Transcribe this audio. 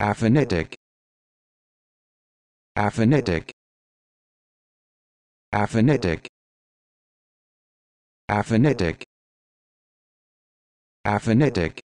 aphanitic aphanitic aphanitic aphanitic aphanitic